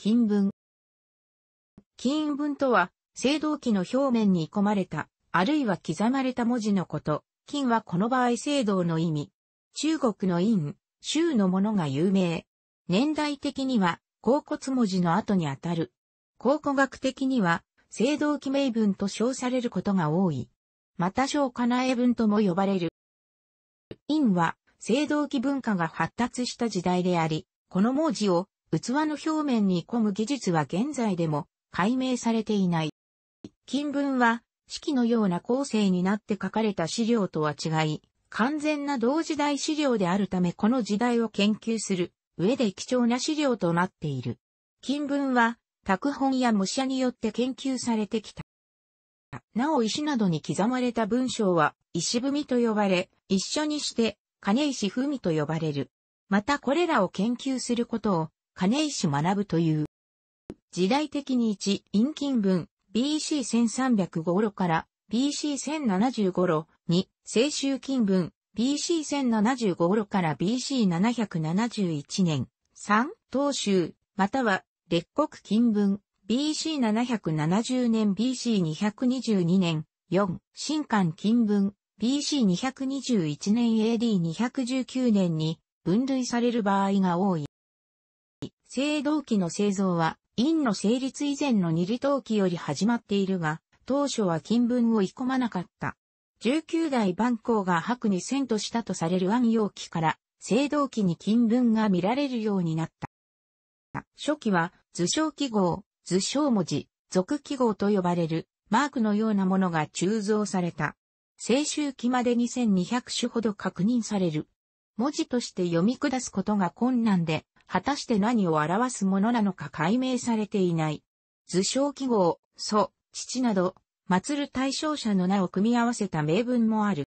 金文。金文とは、青銅器の表面に込まれた、あるいは刻まれた文字のこと。金はこの場合青銅の意味。中国の陰、州のものが有名。年代的には、甲骨文字の後にあたる。考古学的には、青銅器名文と称されることが多い。また小かなえ文とも呼ばれる。陰は、青銅器文化が発達した時代であり、この文字を器の表面に込む技術は現在でも解明されていない。金文は、式のような構成になって書かれた資料とは違い、完全な同時代資料であるためこの時代を研究する上で貴重な資料となっている。金文は、拓本や模写によって研究されてきた。なお石などに刻まれた文章は、石踏みと呼ばれ、一緒にして、金石踏みと呼ばれる。またこれらを研究することを、金石学ぶという。時代的に1、陰金文、BC1305 頃から BC1075 頃、2、青州金文、BC1075 頃から BC771 年、3、東州、または列国金文、BC770 年 BC222 年、4、新漢金文、BC221 年 AD219 年に分類される場合が多い。青銅器の製造は、院の成立以前の二里陶器より始まっているが、当初は金文を込まなかった。19代万光が白に遷都したとされる暗陽期から、青銅器に金文が見られるようになった。初期は、図章記号、図章文字、俗記号と呼ばれる、マークのようなものが鋳造された。青春期まで2200種ほど確認される。文字として読み下すことが困難で、果たして何を表すものなのか解明されていない。図書記号、祖、父など、祀る対象者の名を組み合わせた名文もある。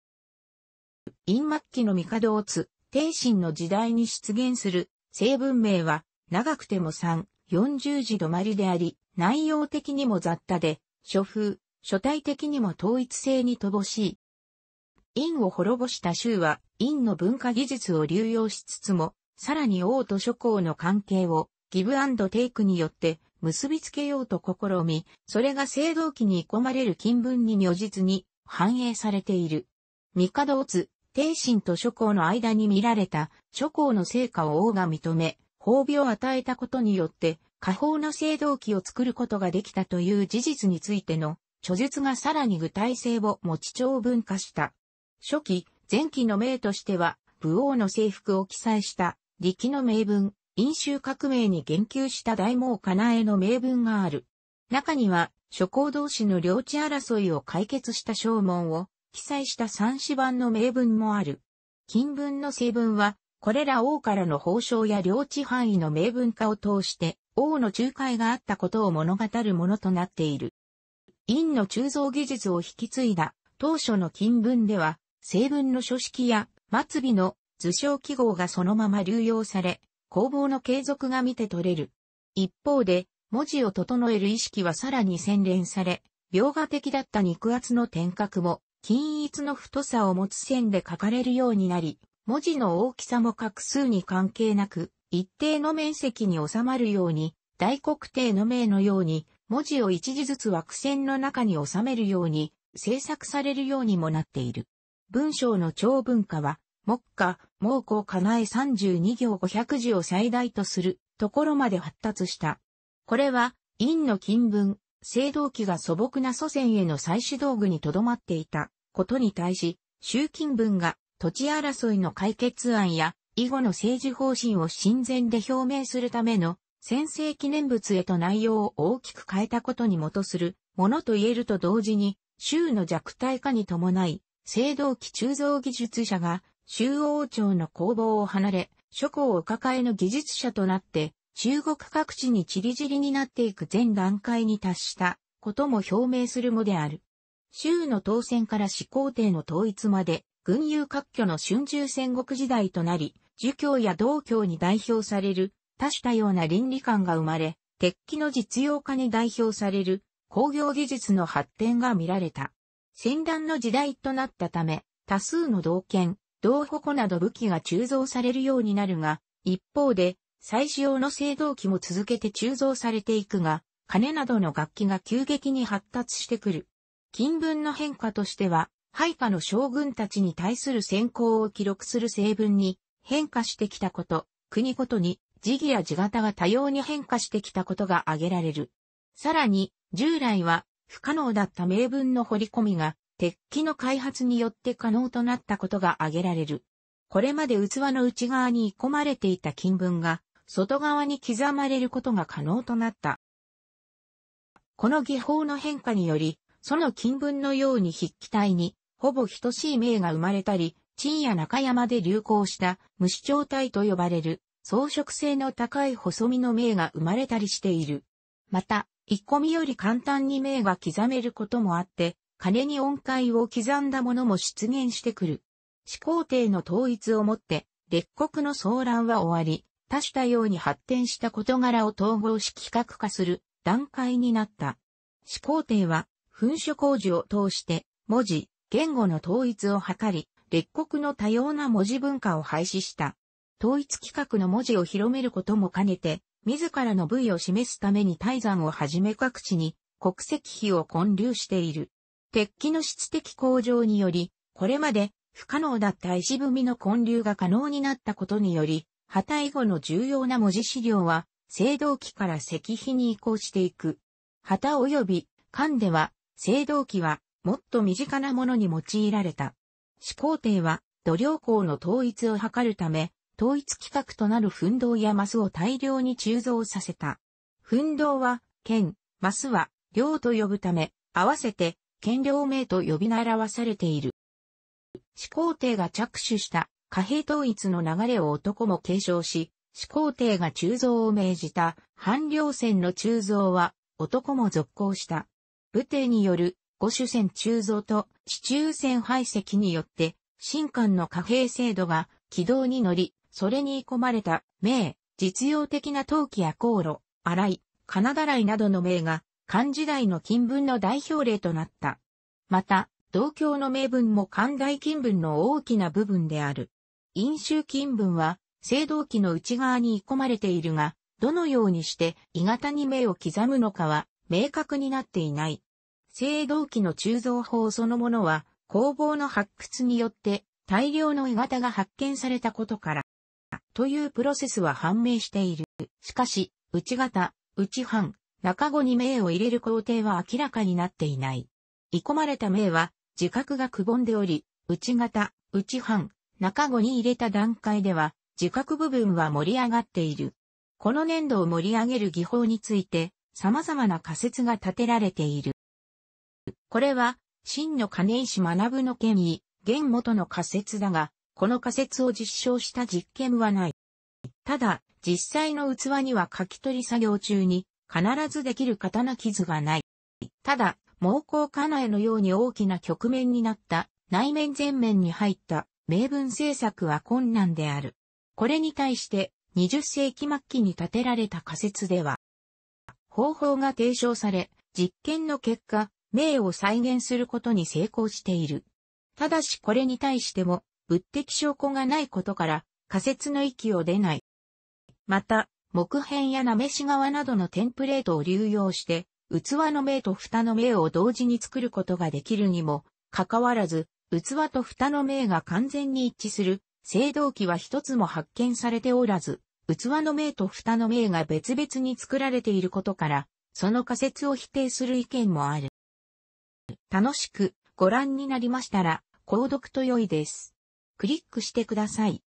陰末期の帝をつ、天心の時代に出現する、成文明は、長くても3、40字止まりであり、内容的にも雑多で、書風、書体的にも統一性に乏しい。陰を滅ぼした州は、陰の文化技術を流用しつつも、さらに王と諸侯の関係をギブアンドテイクによって結びつけようと試み、それが青銅器に込まれる金文に如実に反映されている。帝を津、帝神と諸侯の間に見られた諸侯の成果を王が認め、褒美を与えたことによって、下方の青銅器を作ることができたという事実についての、著述がさらに具体性を持ち長文化した。初期、前期の名としては、武王の征服を記載した力の名文、飲酒革命に言及した大毛かなえの名文がある。中には、諸公同士の領地争いを解決した証文を記載した三子版の名文もある。金文の成文は、これら王からの報奨や領地範囲の名文化を通して、王の仲介があったことを物語るものとなっている。陰の鋳造技術を引き継いだ当初の金文では、成文の書式や末尾の図章記号がそのまま流用され、工房の継続が見て取れる。一方で、文字を整える意識はさらに洗練され、描画的だった肉厚の点角も、均一の太さを持つ線で書かれるようになり、文字の大きさも画数に関係なく、一定の面積に収まるように、大黒帝の名のように、文字を一字ずつ枠線の中に収めるように、制作されるようにもなっている。文章の長文化は、目下、猛攻加内32行500字を最大とするところまで発達した。これは、陰の金文、青銅器が素朴な祖先への採取道具にとどまっていたことに対し、習近文が土地争いの解決案や以後の政治方針を親善で表明するための先制記念物へと内容を大きく変えたことに基するものと言えると同時に、州の弱体化に伴い、青銅器鋳造技術者が中央朝の工房を離れ、諸行を抱えの技術者となって、中国各地に散り散りになっていく全段階に達したことも表明するもである。州の当選から始皇帝の統一まで、軍友割拠の春秋戦国時代となり、儒教や道教に代表される多種多様な倫理観が生まれ、鉄器の実用化に代表される工業技術の発展が見られた。戦乱の時代となったため、多数の道権、銅矛など武器が鋳造されるようになるが、一方で、再使用の青銅器も続けて鋳造されていくが、金などの楽器が急激に発達してくる。金文の変化としては、配下の将軍たちに対する先行を記録する成文に変化してきたこと、国ごとに時義や字型が多様に変化してきたことが挙げられる。さらに、従来は不可能だった名文の彫り込みが鉄器の開発によって可能となったことが挙げられる。これまで器の内側に込まれていた金文が、外側に刻まれることが可能となった。この技法の変化により、その金文のように筆記体に、ほぼ等しい銘が生まれたり、陳や中山で流行した虫状体と呼ばれる装飾性の高い細身の銘が生まれたりしている。また、一込みより簡単に銘が刻めることもあって、金に音階を刻んだものも出現してくる。始皇帝の統一をもって、列国の騒乱は終わり、多種多様に発展した事柄を統合し企画化する段階になった。始皇帝は、噴書工事を通して、文字、言語の統一を図り、列国の多様な文字文化を廃止した。統一規格の文字を広めることも兼ねて、自らの部位を示すために泰山をはじめ各地に国籍費を混流している。鉄器の質的向上により、これまで不可能だった石踏みの混流が可能になったことにより、破体後の重要な文字資料は、青銅器から石碑に移行していく。旗及び、缶では、青銅器は、もっと身近なものに用いられた。始皇帝は、土量港の統一を図るため、統一規格となる奮闘やマスを大量に鋳造させた。奮闘は、剣、マスは、量と呼ぶため、合わせて、権領名と呼び習わされている。始皇帝が着手した貨幣統一の流れを男も継承し、始皇帝が鋳造を命じた半量船の鋳造は男も続行した。武帝による五種船鋳造と市中船排斥によって、新官の貨幣制度が軌道に乗り、それに込まれた名、実用的な陶器や航路、洗い、金だらいなどの名が漢時代の金文の代表例となった。また、同教の名文も漢代金文の大きな部分である。飲酒金文は、青銅器の内側に囲込まれているが、どのようにして鋳型に目を刻むのかは明確になっていない。青銅器の鋳造法そのものは、工房の発掘によって大量の鋳型が発見されたことから、というプロセスは判明している。しかし、内型、内藩、中子に銘を入れる工程は明らかになっていない。鋳込まれた銘は、自覚がくぼんでおり、内型、内半、中子に入れた段階では、自覚部分は盛り上がっている。この粘土を盛り上げる技法について、様々な仮説が立てられている。これは、真の金石学の権威、元元の仮説だが、この仮説を実証した実験はない。ただ、実際の器には書き取り作業中に、必ずできる刀傷がない。ただ、猛攻家内のように大きな局面になった内面前面に入った名文制作は困難である。これに対して20世紀末期に建てられた仮説では、方法が提唱され、実験の結果、名を再現することに成功している。ただしこれに対しても物的証拠がないことから仮説の域を出ない。また、木片やなめし側などのテンプレートを流用して、器の名と蓋の名を同時に作ることができるにも、かかわらず、器と蓋の名が完全に一致する、青銅器は一つも発見されておらず、器の名と蓋の名が別々に作られていることから、その仮説を否定する意見もある。楽しくご覧になりましたら、購読と良いです。クリックしてください。